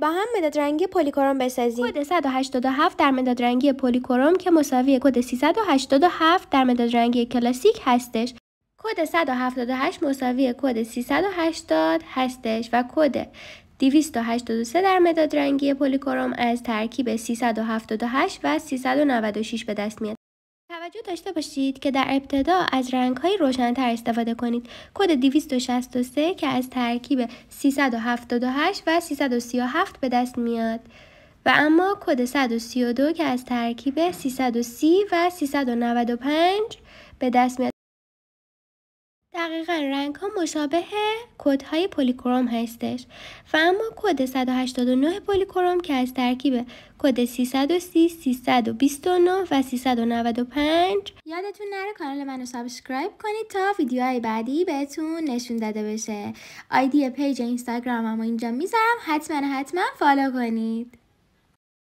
با هم مداد رنگی پلیکروم بسازیم کد 187 در مداد رنگی پلیکروم که مساوی کد 387 در مداد رنگی کلاسیک هستش کد 178 مساوی کد 380 هستش و کد 283 در مداد رنگی پلیکروم از ترکیب 378 و 396 به دست میاد توجه داشته باشید که در ابتدا از رنگ‌های روشنتر استفاده کنید. کد 263 که از ترکیب 378 و 337 به دست میاد و اما کد 132 که از ترکیب 330 و 395 به دست میاد. دقیقا رنگ ها مشابه کد های پولیکروم هستش و اما کد 189 پولیکروم که از ترکیب کد 330 329 و 395 یادتون نره کانال منو سابسکرایب کنید تا ویدیوهای بعدی بهتون نشون داده بشه آیدی پیج اینستاگرامم اینجا میذارم حتما حتما فالو کنید